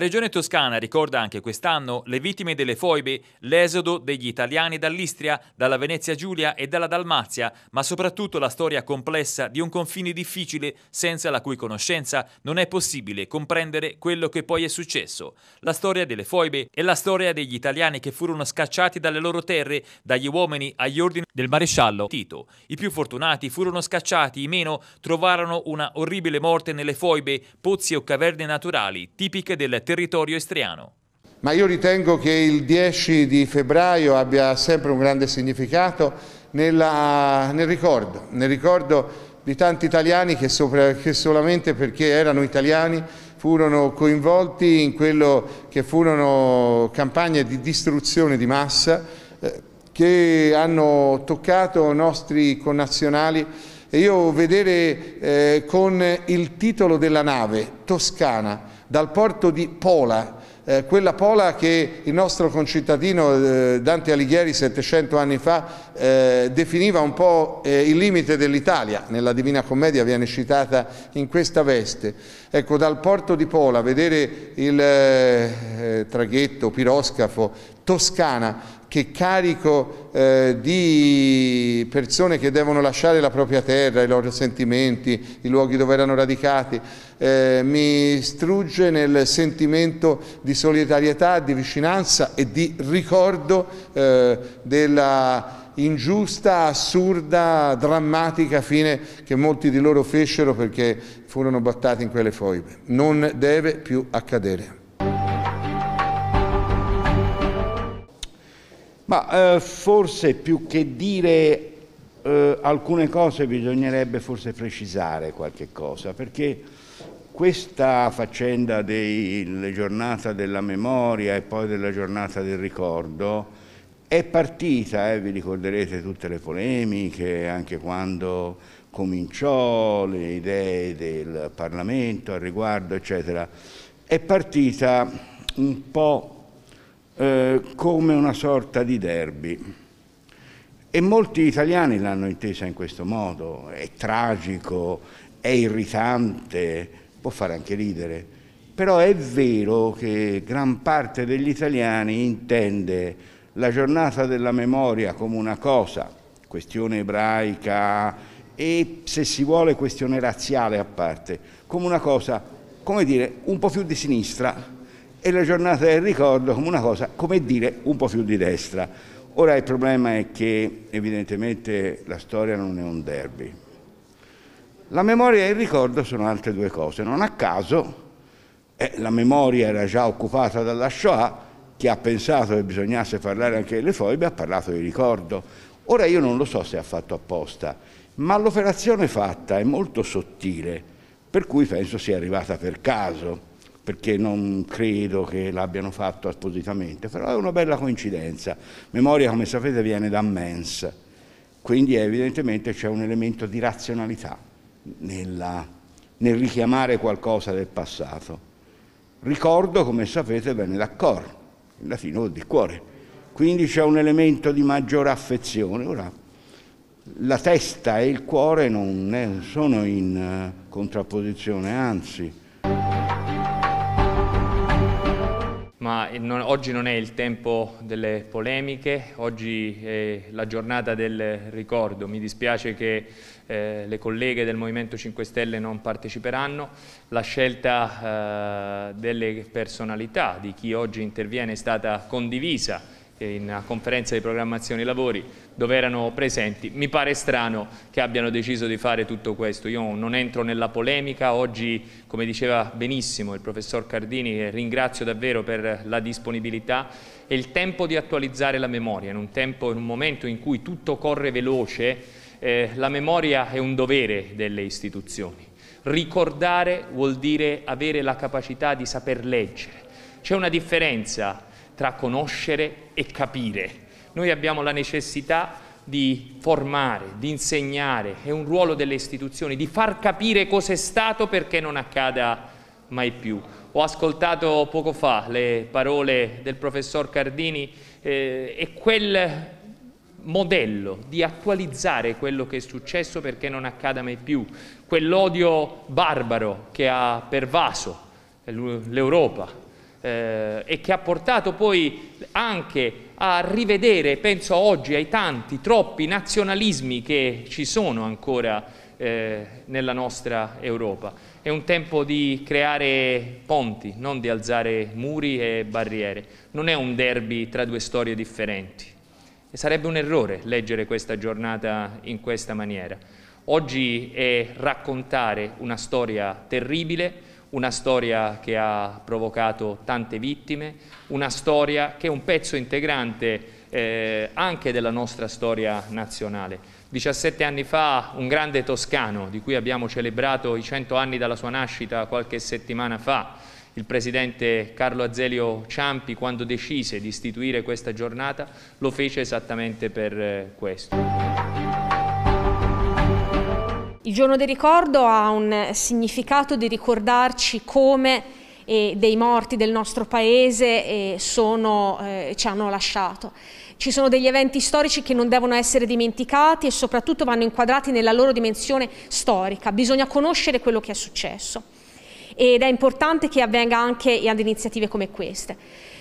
Regione Toscana ricorda anche quest'anno le vittime delle foibe, l'esodo degli italiani dall'Istria, dalla Venezia Giulia e dalla Dalmazia, ma soprattutto la storia complessa di un confine difficile senza la cui conoscenza non è possibile comprendere quello che poi è successo. La storia delle foibe è la storia degli italiani che furono scacciati dalle loro terre, dagli uomini agli ordini del maresciallo Tito. I più fortunati furono scacciati, i meno trovarono una orribile morte nelle foibe, pozzi o caverne naturali, tipiche del territorio territorio istriano. Ma io ritengo che il 10 di febbraio abbia sempre un grande significato nella, nel ricordo, nel ricordo di tanti italiani che, sopra, che, solamente perché erano italiani furono coinvolti in quello che furono campagne di distruzione di massa eh, che hanno toccato nostri connazionali e io vedere eh, con il titolo della nave Toscana dal porto di Pola, eh, quella Pola che il nostro concittadino eh, Dante Alighieri 700 anni fa eh, definiva un po' eh, il limite dell'Italia, nella Divina Commedia viene citata in questa veste. Ecco, dal porto di Pola vedere il eh, eh, traghetto, piroscafo Toscana che carico eh, di persone che devono lasciare la propria terra, i loro sentimenti, i luoghi dove erano radicati, eh, mi strugge nel sentimento di solidarietà, di vicinanza e di ricordo eh, della ingiusta, assurda, drammatica fine che molti di loro fecero perché furono battati in quelle foibe. Non deve più accadere. Ma eh, forse più che dire eh, alcune cose bisognerebbe forse precisare qualche cosa, perché questa faccenda della giornata della memoria e poi della giornata del ricordo è partita, eh, vi ricorderete tutte le polemiche, anche quando cominciò, le idee del Parlamento al riguardo, eccetera, è partita un po' Eh, come una sorta di derby. E molti italiani l'hanno intesa in questo modo, è tragico, è irritante, può fare anche ridere, però è vero che gran parte degli italiani intende la giornata della memoria come una cosa, questione ebraica e se si vuole questione razziale a parte, come una cosa, come dire, un po' più di sinistra, e la giornata del ricordo come una cosa, come dire, un po' più di destra. Ora il problema è che evidentemente la storia non è un derby. La memoria e il ricordo sono altre due cose. Non a caso eh, la memoria era già occupata dalla Shoah, chi ha pensato che bisognasse parlare anche delle foibe ha parlato di ricordo. Ora io non lo so se ha fatto apposta, ma l'operazione fatta è molto sottile, per cui penso sia arrivata per caso perché non credo che l'abbiano fatto appositamente, però è una bella coincidenza. Memoria, come sapete, viene da mens, quindi evidentemente c'è un elemento di razionalità nella, nel richiamare qualcosa del passato. Ricordo, come sapete, viene da cor, in latino vuol dire cuore, quindi c'è un elemento di maggiore affezione. Ora, la testa e il cuore non eh, sono in eh, contrapposizione, anzi ma non, oggi non è il tempo delle polemiche, oggi è la giornata del ricordo. Mi dispiace che eh, le colleghe del Movimento 5 Stelle non parteciperanno. La scelta eh, delle personalità, di chi oggi interviene, è stata condivisa in una conferenza di programmazione lavori dove erano presenti. Mi pare strano che abbiano deciso di fare tutto questo. Io non entro nella polemica, oggi come diceva benissimo il professor Cardini ringrazio davvero per la disponibilità è il tempo di attualizzare la memoria, in un, tempo, in un momento in cui tutto corre veloce eh, la memoria è un dovere delle istituzioni. Ricordare vuol dire avere la capacità di saper leggere. C'è una differenza tra conoscere e capire. Noi abbiamo la necessità di formare, di insegnare, è un ruolo delle istituzioni, di far capire cos'è stato perché non accada mai più. Ho ascoltato poco fa le parole del professor Cardini eh, e quel modello di attualizzare quello che è successo perché non accada mai più, quell'odio barbaro che ha pervaso l'Europa, eh, e che ha portato poi anche a rivedere, penso oggi, ai tanti, troppi nazionalismi che ci sono ancora eh, nella nostra Europa. È un tempo di creare ponti, non di alzare muri e barriere. Non è un derby tra due storie differenti. E sarebbe un errore leggere questa giornata in questa maniera. Oggi è raccontare una storia terribile, una storia che ha provocato tante vittime, una storia che è un pezzo integrante eh, anche della nostra storia nazionale. 17 anni fa un grande toscano, di cui abbiamo celebrato i 100 anni dalla sua nascita qualche settimana fa, il presidente Carlo Azelio Ciampi, quando decise di istituire questa giornata, lo fece esattamente per eh, questo. Il giorno del ricordo ha un significato di ricordarci come eh, dei morti del nostro paese eh, sono, eh, ci hanno lasciato. Ci sono degli eventi storici che non devono essere dimenticati e soprattutto vanno inquadrati nella loro dimensione storica. Bisogna conoscere quello che è successo ed è importante che avvenga anche ad iniziative come queste.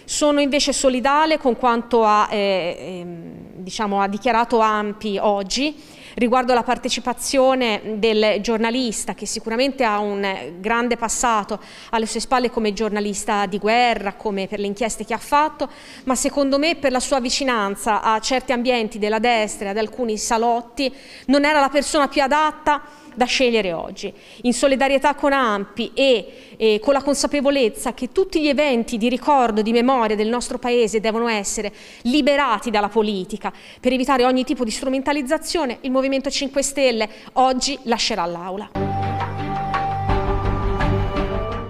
Sono invece solidale con quanto ha, eh, ehm, diciamo, ha dichiarato Ampi oggi, Riguardo la partecipazione del giornalista, che sicuramente ha un grande passato alle sue spalle come giornalista di guerra, come per le inchieste che ha fatto, ma secondo me per la sua vicinanza a certi ambienti della destra, e ad alcuni salotti, non era la persona più adatta da scegliere oggi. In solidarietà con Ampi e eh, con la consapevolezza che tutti gli eventi di ricordo, di memoria del nostro Paese devono essere liberati dalla politica per evitare ogni tipo di strumentalizzazione, il Movimento Movimento 5 Stelle, oggi lascerà l'aula.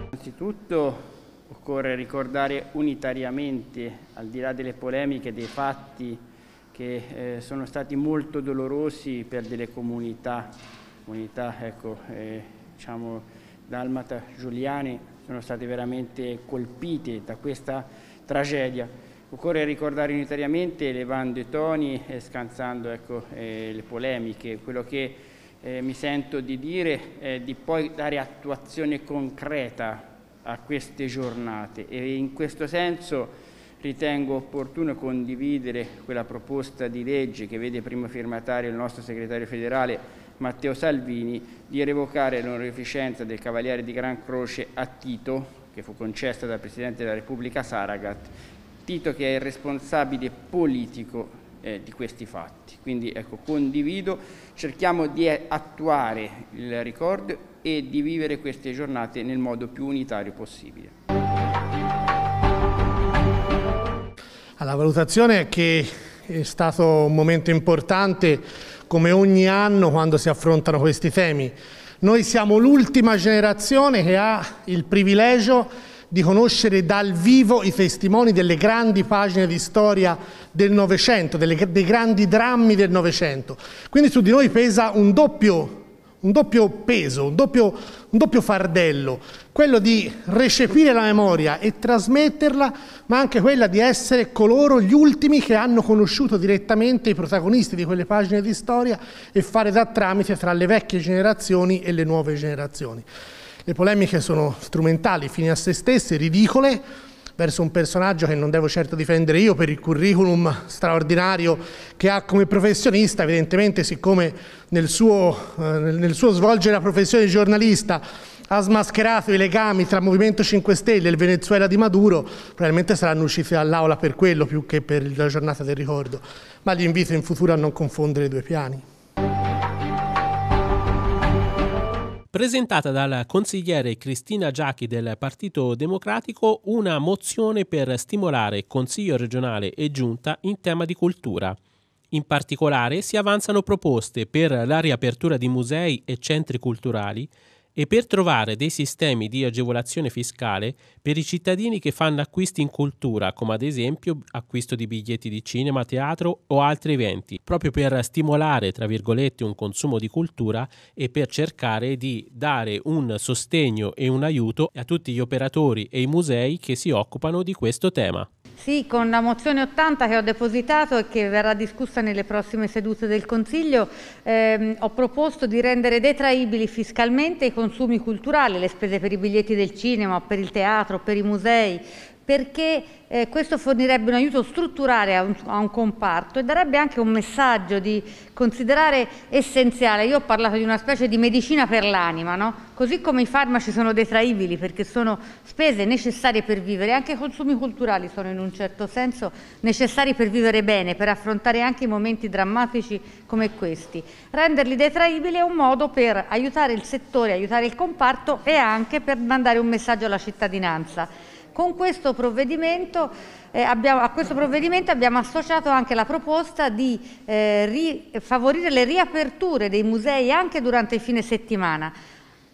Innanzitutto occorre ricordare unitariamente, al di là delle polemiche, dei fatti che eh, sono stati molto dolorosi per delle comunità, comunità ecco, eh, diciamo, dalmata, giuliane, sono state veramente colpite da questa tragedia. Occorre ricordare unitariamente, elevando i toni e scansando ecco, eh, le polemiche, quello che eh, mi sento di dire è di poi dare attuazione concreta a queste giornate e in questo senso ritengo opportuno condividere quella proposta di legge che vede primo firmatario il nostro segretario federale Matteo Salvini di revocare l'onorificenza del Cavaliere di Gran Croce a Tito, che fu concessa dal Presidente della Repubblica Saragat Tito che è il responsabile politico eh, di questi fatti. Quindi ecco, condivido, cerchiamo di eh, attuare il ricordo e di vivere queste giornate nel modo più unitario possibile. La valutazione è che è stato un momento importante come ogni anno quando si affrontano questi temi. Noi siamo l'ultima generazione che ha il privilegio di conoscere dal vivo i testimoni delle grandi pagine di storia del Novecento, dei grandi drammi del Novecento. Quindi su di noi pesa un doppio, un doppio peso, un doppio, un doppio fardello, quello di recepire la memoria e trasmetterla, ma anche quella di essere coloro gli ultimi che hanno conosciuto direttamente i protagonisti di quelle pagine di storia e fare da tramite tra le vecchie generazioni e le nuove generazioni. Le polemiche sono strumentali, fini a se stesse, ridicole, verso un personaggio che non devo certo difendere io per il curriculum straordinario che ha come professionista, evidentemente siccome nel suo, eh, nel suo svolgere la professione di giornalista ha smascherato i legami tra Movimento 5 Stelle e il Venezuela di Maduro, probabilmente saranno usciti dall'aula per quello più che per la giornata del ricordo, ma gli invito in futuro a non confondere i due piani. presentata dal consigliere Cristina Giachi del Partito Democratico una mozione per stimolare Consiglio regionale e Giunta in tema di cultura. In particolare si avanzano proposte per la riapertura di musei e centri culturali e per trovare dei sistemi di agevolazione fiscale per i cittadini che fanno acquisti in cultura, come ad esempio acquisto di biglietti di cinema, teatro o altri eventi, proprio per stimolare, tra virgolette, un consumo di cultura e per cercare di dare un sostegno e un aiuto a tutti gli operatori e i musei che si occupano di questo tema. Sì, con la mozione 80 che ho depositato e che verrà discussa nelle prossime sedute del Consiglio, ehm, ho proposto di rendere detraibili fiscalmente i consumi culturali, le spese per i biglietti del cinema, per il teatro, per i musei, perché eh, questo fornirebbe un aiuto strutturale a un, a un, comparto e darebbe anche un messaggio di considerare essenziale. Io ho parlato di una specie di medicina per l'anima, no? così come i farmaci sono detraibili perché sono spese necessarie per vivere, anche i consumi culturali sono in un certo senso necessari per vivere bene, per affrontare anche i momenti drammatici come questi. Renderli detraibili è un modo per aiutare il settore, aiutare il comparto e anche per mandare un messaggio alla cittadinanza con questo provvedimento, eh, abbiamo, a questo provvedimento abbiamo associato anche la proposta di eh, ri, favorire le riaperture dei musei anche durante il fine settimana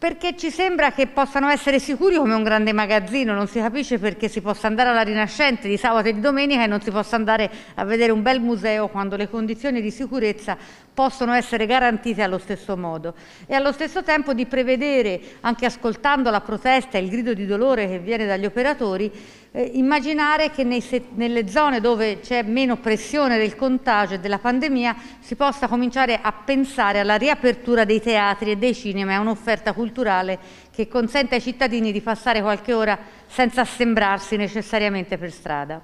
perché ci sembra che possano essere sicuri come un grande magazzino, non si capisce perché si possa andare alla Rinascente di sabato e di domenica e non si possa andare a vedere un bel museo quando le condizioni di sicurezza possono essere garantite allo stesso modo e allo stesso tempo di prevedere, anche ascoltando la protesta e il grido di dolore che viene dagli operatori, eh, immaginare che nei, nelle zone dove c'è meno pressione del contagio e della pandemia si possa cominciare a pensare alla riapertura dei teatri e dei cinema e a un'offerta culturale che consenta ai cittadini di passare qualche ora senza assembrarsi necessariamente per strada.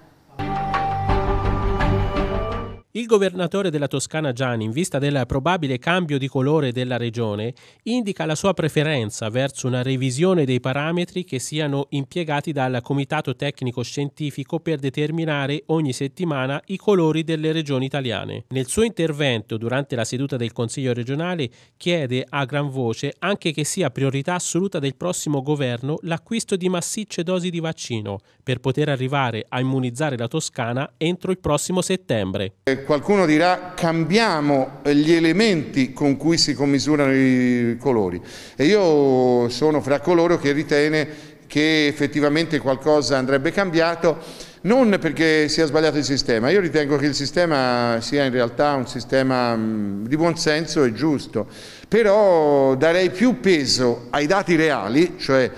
Il governatore della Toscana Gianni, in vista del probabile cambio di colore della regione, indica la sua preferenza verso una revisione dei parametri che siano impiegati dal Comitato Tecnico Scientifico per determinare ogni settimana i colori delle regioni italiane. Nel suo intervento durante la seduta del Consiglio regionale chiede a gran voce anche che sia priorità assoluta del prossimo governo l'acquisto di massicce dosi di vaccino per poter arrivare a immunizzare la Toscana entro il prossimo settembre. Eh, qualcuno dirà cambiamo gli elementi con cui si commisurano i colori e io sono fra coloro che ritiene che effettivamente qualcosa andrebbe cambiato non perché sia sbagliato il sistema, io ritengo che il sistema sia in realtà un sistema mm, di buon senso e giusto, però darei più peso ai dati reali, cioè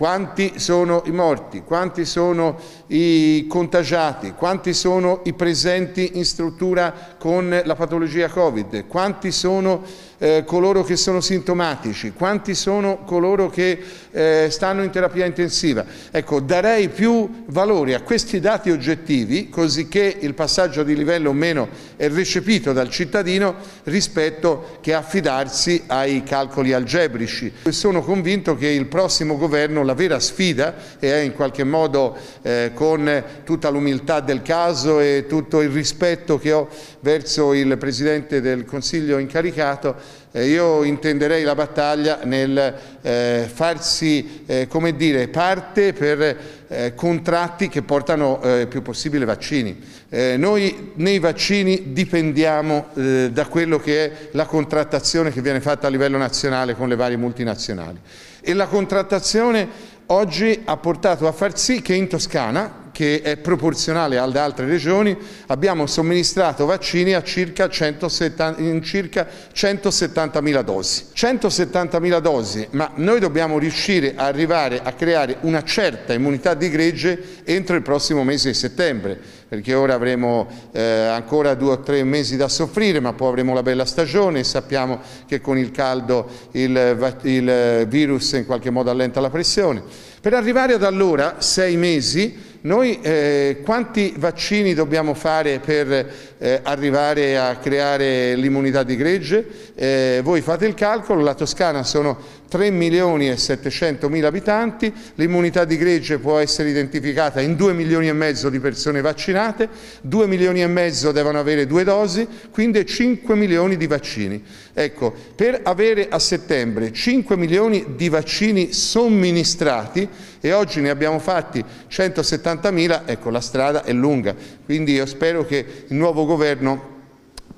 quanti sono i morti, quanti sono i contagiati, quanti sono i presenti in struttura con la patologia Covid, quanti sono eh, coloro che sono sintomatici, quanti sono coloro che eh, stanno in terapia intensiva. Ecco, darei più valore a questi dati oggettivi, così che il passaggio di livello o meno è recepito dal cittadino, rispetto che affidarsi ai calcoli algebrici. Sono convinto che il prossimo governo, la vera sfida, e è in qualche modo eh, con tutta l'umiltà del caso e tutto il rispetto che ho verso il Presidente del Consiglio incaricato, eh, io intenderei la battaglia nel eh, farsi eh, come dire, parte per eh, contratti che portano eh, il più possibile vaccini. Eh, noi nei vaccini dipendiamo da quello che è la contrattazione che viene fatta a livello nazionale con le varie multinazionali e la contrattazione oggi ha portato a far sì che in Toscana, che è proporzionale alle altre regioni, abbiamo somministrato vaccini a circa 170, in circa 170.000 dosi. 170.000 dosi, ma noi dobbiamo riuscire a arrivare a creare una certa immunità di gregge entro il prossimo mese di settembre, perché ora avremo eh, ancora due o tre mesi da soffrire, ma poi avremo la bella stagione e sappiamo che con il caldo il, il virus in qualche modo allenta la pressione. Per arrivare ad allora, sei mesi, noi eh, quanti vaccini dobbiamo fare per eh, arrivare a creare l'immunità di gregge? Eh, voi fate il calcolo, la Toscana sono 3 milioni e 700 mila abitanti, l'immunità di gregge può essere identificata in 2 milioni e mezzo di persone vaccinate, 2 milioni e mezzo devono avere due dosi, quindi 5 milioni di vaccini. Ecco, per avere a settembre 5 milioni di vaccini somministrati, e oggi ne abbiamo fatti 170 mila, ecco la strada è lunga, quindi io spero che il nuovo governo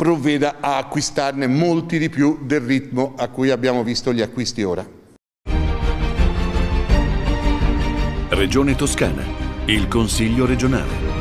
provveda a acquistarne molti di più del ritmo a cui abbiamo visto gli acquisti ora. Regione Toscana, il Consiglio regionale.